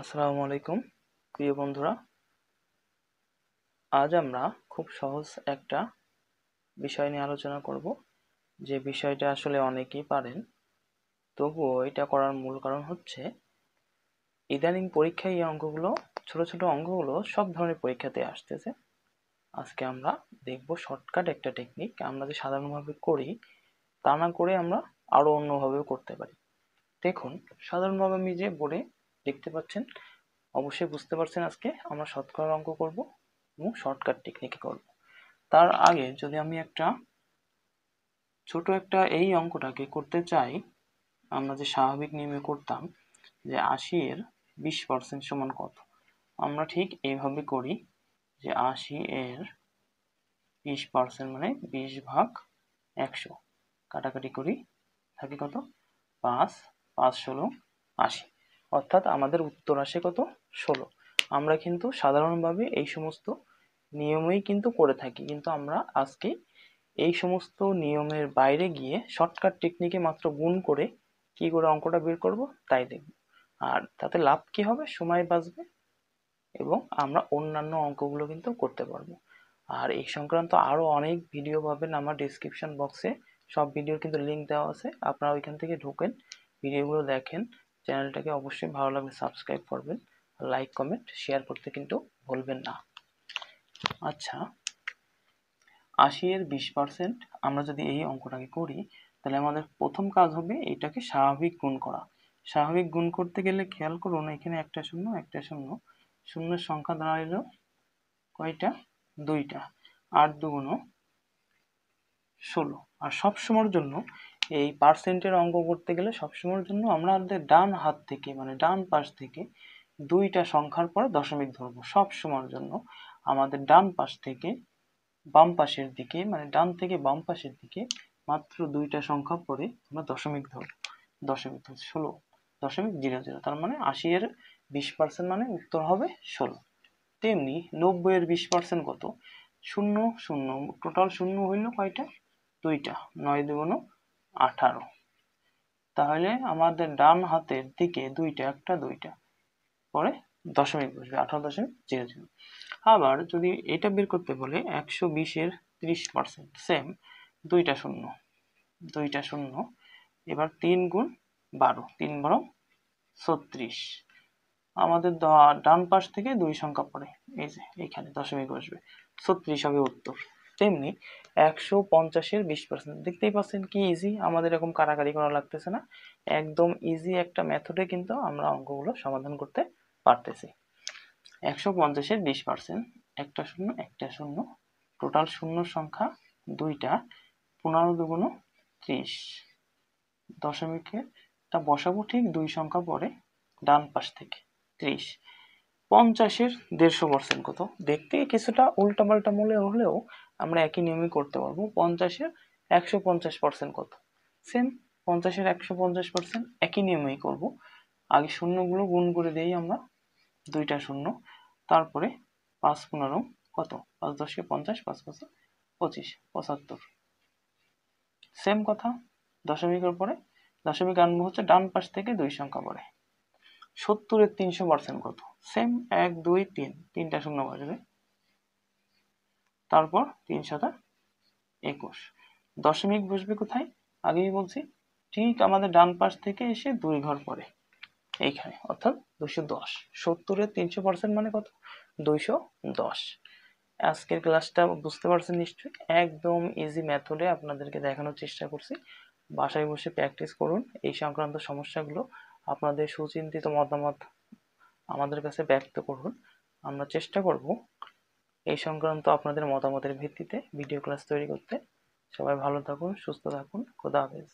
আসসালামু আলাইকুম প্রিয় বন্ধুরা আজ আমরা খুব সহজ একটা বিষয় নিয়ে আলোচনা করব যে বিষয়টা আসলে অনেকেই পারেন তবুও এটা করার মূল কারণ হচ্ছে ইদানিং পরীক্ষায় এই অঙ্কগুলো ছোট ছোট অঙ্কগুলো সব ধরনের পরীক্ষাতে আসতেছে আজকে আমরা দেখব শর্টকাট একটা টেকনিক আমরা যে সাধারণভাবে করি তা না করে আমরা আরও অন্যভাবেও করতে পারি দেখুন সাধারণভাবে আমি যে বোর্ডে দেখতে পাচ্ছেন অবশ্যই বুঝতে পারছেন আজকে আমরা শতকরার অঙ্ক করব এবং শর্টকাট টেকনিকে করব তার আগে যদি আমি একটা ছোট একটা এই অঙ্কটাকে করতে চাই আমরা যে স্বাভাবিক নিয়মে করতাম যে আশি এর বিশ পার্সেন্ট সমান কত আমরা ঠিক এইভাবে করি যে আশি এর বিশ পার্সেন্ট মানে বিশ ভাগ একশো কাটাকাটি করি থাকে কত পাঁচ পাঁচ ষোলো আশি অর্থাৎ আমাদের উত্তর আসে কত ষোলো আমরা কিন্তু সাধারণভাবে এই সমস্ত নিয়মেই কিন্তু করে থাকি কিন্তু আমরা আজকে এই সমস্ত নিয়মের বাইরে গিয়ে শর্টকাট টেকনিকে মাত্র গুণ করে কি করে অঙ্কটা বের করব তাই দেখব আর তাতে লাভ কি হবে সময় বাঁচবে এবং আমরা অন্যান্য অঙ্কগুলো কিন্তু করতে পারবো আর এই সংক্রান্ত আরও অনেক ভিডিও পাবেন আমার ডিসক্রিপশন বক্সে সব ভিডিওর কিন্তু লিঙ্ক দেওয়া আছে আপনারা ওইখান থেকে ঢোকেন ভিডিওগুলো দেখেন চ্যানেলটাকে অবশ্যই ভালো লাগলে সাবস্ক্রাইব করবেন লাইক কমেন্ট শেয়ার করতে কিন্তু ভুলবেন না আচ্ছা আশি এর বিশ পার্সেন্ট আমরা যদি এই অঙ্কটাকে করি তাহলে আমাদের প্রথম কাজ হবে এটাকে স্বাভাবিক গুণ করা স্বাভাবিক গুণ করতে গেলে খেয়াল করুন এখানে একটা শূন্য একটা শূন্য শূন্যের সংখ্যা দাঁড়াইল কয়টা দুইটা আর দুগুণ ষোলো আর সবসময়ের জন্য এই পার্সেন্টের অঙ্ক করতে গেলে সবসময়ের জন্য আমরা আমাদের ডান হাত থেকে মানে ডান পাশ থেকে দুইটা সংখ্যার পরে দশমিক ধরবো সব সময়ের জন্য আমাদের ডান পাশ থেকে বাম পাশের দিকে মানে ডান থেকে বাম পাশের দিকে মাত্র দুইটা সংখ্যা পরে আমরা দশমিক ধরবো দশমিক ধর ষোলো দশমিক জিরো জিরো তার মানে আশি এর বিশ পার্সেন্ট মানে উত্তর হবে ষোলো তেমনি নব্বইয়ের বিশ পার্সেন্ট কত শূন্য শূন্য টোটাল শূন্য হইল কয়টা দুইটা নয় দুগুণ আঠারো তাহলে আমাদের ডান হাতের দিকে দুইটা একটা দুইটা পরে দশমিক বসবে আঠারো দশমিক জিরো জিরো আবার যদি এটা বের করতে বলে একশো বিশের তিরিশ পার্সেন্ট সেম দুইটা শূন্য দুইটা শূন্য এবার তিন গুণ বারো তিন বারো ছত্রিশ আমাদের ডান পাশ থেকে দুই সংখ্যা পড়ে এই যে এখানে দশমিক বসবে ছত্রিশ হবে উত্তর তেমনি একশো পঞ্চাশের বিশ পার্সেন্ট দেখতেই পাচ্ছেন কি ইজি আমাদের এরকম কারাকারি করা লাগতেছে না একদম ইজি একটা মেথডে কিন্তু আমরা অঙ্কগুলো সমাধান করতে পারতেছি একশো পঞ্চাশের বিশ পার্সেন্ট একটা শূন্য একটা শূন্য টোটাল শূন্য সংখ্যা দুইটা পনেরো দুগুণ ত্রিশ দশমিকের তা বসাবো ঠিক দুই সংখ্যা পরে ডান পাশ থেকে ত্রিশ পঞ্চাশের দেড়শো পার্সেন্ট কত দেখতে কিছুটা উল্টাপাল্টা মূলে হলেও আমরা একই নিয়মে করতে পারবো পঞ্চাশের একশো পঞ্চাশ পার্সেন্ট কত সেম পঞ্চাশের একশো পঞ্চাশ পার্সেন্ট একই নিয়মেই করব আগে শূন্যগুলো গুণ করে দিই আমরা দুইটা শূন্য তারপরে পাঁচ পনেরো কত পাঁচ দশকে পঞ্চাশ পাঁচ পাঁচ পঁচিশ পঁচাত্তর সেম কথা দশমিকের পরে দশমিক আনবো হচ্ছে ডান পাশ থেকে দুই সংখ্যা পরে সত্তরের তিনশো পার্সেন্ট কত সেম এক দুই তিন তিনটা শূন্য বাজবে তারপর তিন সাতা একুশ দশমিক বসবে কোথায় আগেই বলছি ঠিক আমাদের ডান পাশ থেকে এসে দুই ঘর পরে এইখানে অর্থাৎ দুশো দশ সত্তরের তিনশো পার্সেন্ট মানে কত দুইশো দশ আজকের ক্লাসটা বুঝতে পারছেন নিশ্চয়ই একদম ইজি ম্যাথডে আপনাদেরকে দেখানোর চেষ্টা করছি বাসায় বসে প্র্যাকটিস করুন এই সংক্রান্ত সমস্যাগুলো আপনাদের সুচিন্তিত মতামত আমাদের কাছে ব্যক্ত করুন আমরা চেষ্টা করব এই সংক্রান্ত আপনাদের মতামতের ভিত্তিতে ভিডিও ক্লাস তৈরি করতে সবাই ভালো থাকুন সুস্থ থাকুন খোদা হাফেজ